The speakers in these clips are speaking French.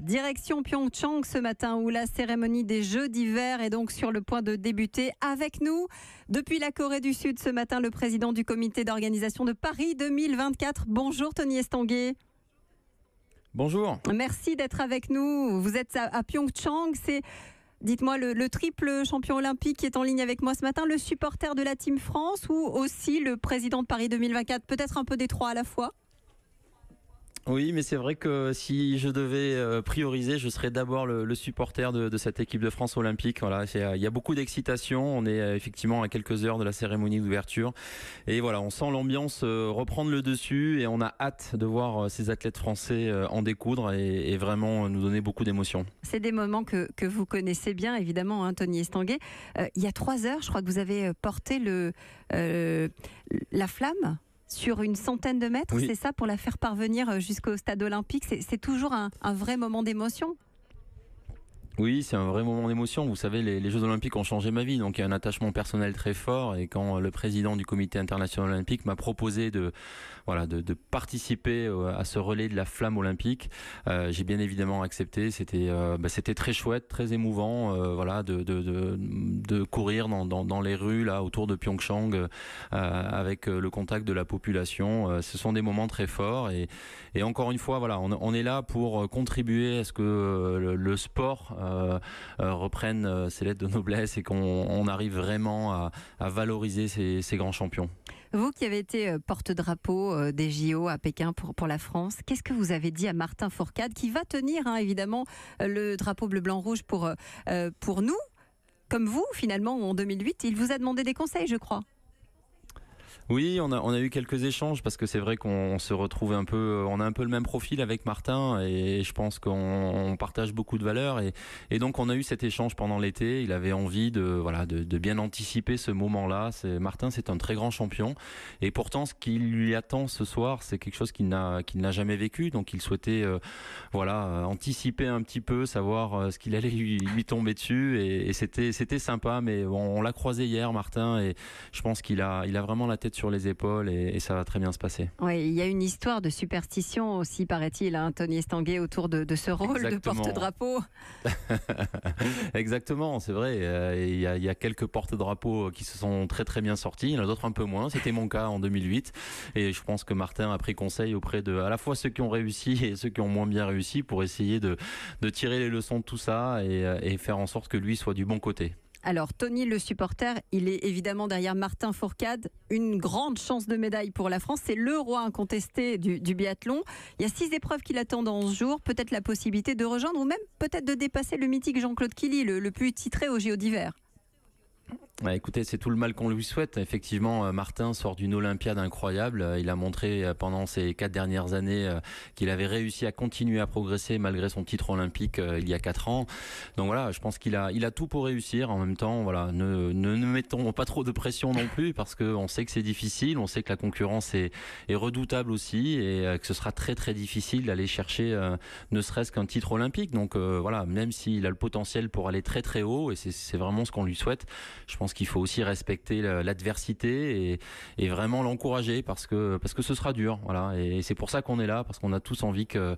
Direction Pyeongchang ce matin où la cérémonie des Jeux d'hiver est donc sur le point de débuter avec nous. Depuis la Corée du Sud ce matin, le président du comité d'organisation de Paris 2024. Bonjour Tony Estanguet. Bonjour. Merci d'être avec nous. Vous êtes à, Pyeongchang. C'est, dites-moi, le, triple champion olympique qui est en ligne avec moi ce matin, le supporter de la Team France ou aussi le président de Paris 2024, peut-être un peu des trois à la fois oui, mais c'est vrai que si je devais euh, prioriser, je serais d'abord le, supporter de, cette équipe de France olympique. Voilà, euh, il y a beaucoup d'excitation. On est euh, effectivement à quelques heures de la cérémonie d'ouverture, et voilà, on sent l'ambiance reprendre le dessus, et on a hâte de voir ces athlètes français en découdre et, vraiment nous donner beaucoup d'émotions. C'est des moments que, vous connaissez bien, évidemment, Anthony hein, Tony Estanguet. il y a trois heures, je crois que vous avez porté le la flamme sur une centaine de mètres, c'est ça, pour la faire parvenir euh, jusqu'au stade olympique. C'est toujours un vrai moment d'émotion. Oui, c'est un vrai moment d'émotion. Vous savez, les, Jeux Olympiques ont changé ma vie, donc il y a un attachement personnel très fort. Et quand euh, le président du Comité international olympique m'a proposé de, voilà, de, participer euh, à ce relais de la flamme olympique, euh, j'ai bien évidemment accepté. C'était, bah, c'était très chouette, très émouvant, voilà, de, de, courir dans, les rues là autour de Pyeongchang avec le contact de la population. ce sont des moments très forts. Et, encore une fois, voilà, on, est là pour contribuer à ce que le sport euh, euh, reprennent euh, ces lettres de noblesse et qu'on arrive vraiment à, valoriser ces, grands champions. Vous qui avez été porte-drapeau des JO à Pékin pour, la France, qu'est-ce que vous avez dit à Martin Fourcade qui va tenir hein, évidemment le drapeau bleu-blanc-rouge pour, pour nous comme vous, finalement, en 2008, il vous a demandé des conseils, je crois. Oui, on a, eu quelques échanges parce que c'est vrai qu'on se retrouve un peu, euh, on a un peu le même profil avec Martin et je pense qu'on partage beaucoup de valeurs et, donc on a eu cet échange pendant l'été. Il avait envie de, voilà, de, bien anticiper ce moment-là. Martin, c'est un très grand champion et pourtant ce qui lui attend ce soir, c'est quelque chose qu'il n'a, qu'il n'a jamais vécu. Donc il souhaitait, euh, voilà, anticiper un petit peu, savoir euh, ce qu'il allait lui, tomber dessus et, c'était, c'était sympa. Mais on, l'a croisé hier, Martin, et je pense qu'il a, il a vraiment la tête sur les épaules et, ça va très bien se passer. Oui, il y a une histoire de superstition aussi, paraît-il, à hein, Tony Estanguet, autour de, ce rôle de porte-drapeau. Exactement, c'est vrai. Euh, il y, a quelques porte-drapeaux qui se sont très très bien sortis, il y en a d'autres un peu moins. C'était mon cas en 2008 et je pense que Martin a pris conseil auprès de à la fois ceux qui ont réussi et ceux qui ont moins bien réussi pour essayer de, tirer les leçons de tout ça euh, et faire en sorte que lui soit du bon côté. Alors Tony, le supporter, il est évidemment derrière Martin Fourcade. Une grande chance de médaille pour la France. C'est le roi incontesté du, biathlon. Il y a six épreuves qu'il attend en ce jour, Peut-être la possibilité de rejoindre ou même peut-être de dépasser le mythique Jean-Claude Killy, le, plus titré au JO d'hiver. Bah, écoutez, c'est tout le mal qu'on lui souhaite. Effectivement, euh, Martin sort d'une Olympiade incroyable. Euh, il a montré euh, pendant ces quatre dernières années qu'il avait réussi à continuer à progresser malgré son titre olympique il y a quatre ans. Donc voilà, je pense qu'il a, il a tout pour réussir. En même temps, voilà, ne, mettons pas trop de pression non plus parce qu'on sait que c'est difficile, on sait que la concurrence est, redoutable aussi et que ce sera très très difficile d'aller chercher ne serait-ce qu'un titre olympique. Donc voilà, même s'il a le potentiel pour aller très très haut et c'est vraiment ce qu'on lui souhaite, pense qu'il faut aussi respecter l'adversité et, vraiment l'encourager parce que parce que ce sera dur. Voilà, et c'est pour ça qu'on est là parce qu'on a tous envie que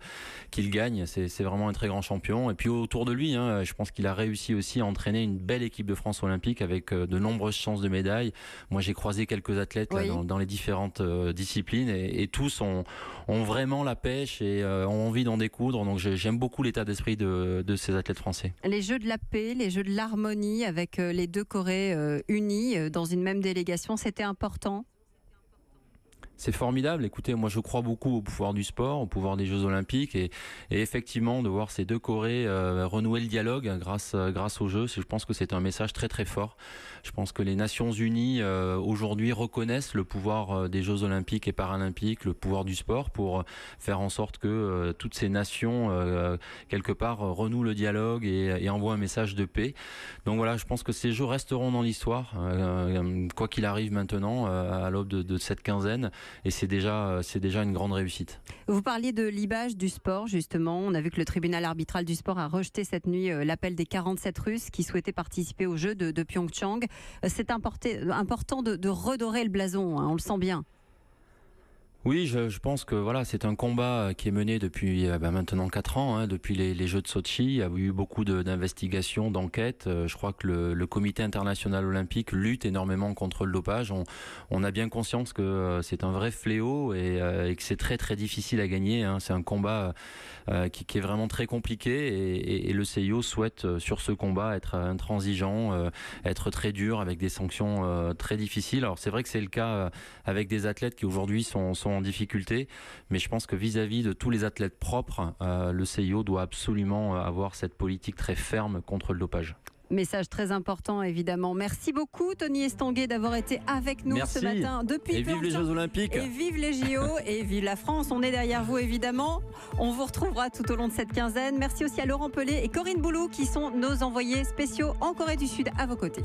qu'il gagne. C'est vraiment un très grand champion. Et puis autour de lui, hein, je pense qu'il a réussi aussi à entraîner une belle équipe de France olympique avec euh, de nombreuses chances de médailles. Moi, j'ai croisé quelques athlètes dans, les différentes euh, disciplines et, et tous ont, ont, vraiment la pêche et euh, ont envie d'en découdre. Donc j'aime beaucoup l'état d'esprit de, de ces athlètes français. Les jeux de la paix, les jeux de l'harmonie avec les deux Corées euh, unis euh, dans une même délégation, c'était important c'est formidable. Écoutez, moi je crois beaucoup au pouvoir du sport, au pouvoir des Jeux Olympiques et, et effectivement de voir ces deux Corées euh, renouer le dialogue grâce grâce aux Jeux, je pense que c'est un message très très fort. Je pense que les Nations Unies euh, aujourd'hui reconnaissent le pouvoir euh, des Jeux Olympiques et Paralympiques, le pouvoir du sport pour faire en sorte que toutes ces nations quelque part renouent le dialogue et, envoient un message de paix. Donc voilà, je pense que ces Jeux resteront dans l'histoire, quoi qu'il arrive maintenant à l'aube de cette quinzaine et c'est déjà, c'est déjà une grande réussite. Vous parliez de l'ibage du sport, justement. On a vu que le tribunal arbitral du sport a rejeté cette nuit euh, l'appel des 47 Russes qui souhaitaient participer aux Jeux de, Pyeongchang. Euh, c'est euh, important de, redorer le blason, hein, on le sent bien. Oui, je, pense que voilà, c'est un combat euh, qui est mené depuis euh, bah, maintenant 4 ans, hein, depuis les, Jeux de Sochi. Il y a eu beaucoup d'investigations, d'enquêtes. Euh, je crois que le, Comité international olympique lutte énormément contre le dopage. On, a bien conscience que c'est un vrai fléau et, que c'est très très difficile à gagner. Hein. C'est un combat qui, est vraiment très compliqué et, le CIO souhaite sur ce combat être intransigeant, être très dur avec des sanctions très difficiles. Alors c'est vrai que c'est le cas avec des athlètes qui aujourd'hui sont en difficulté. Mais je pense que vis-à-vis de tous les athlètes propres, euh, le CIO doit absolument euh, avoir cette politique très ferme contre le dopage. Message très important, évidemment. Merci beaucoup, Tony Estanguet, d'avoir été avec nous ce matin depuis Et vive les Jeux Olympiques. Et vive les JO et vive la France. On est derrière vous, évidemment. On vous retrouvera tout au long de cette quinzaine. Merci aussi à Laurent Pelé et Corinne Boulou qui sont nos envoyés spéciaux en Corée du Sud à vos côtés.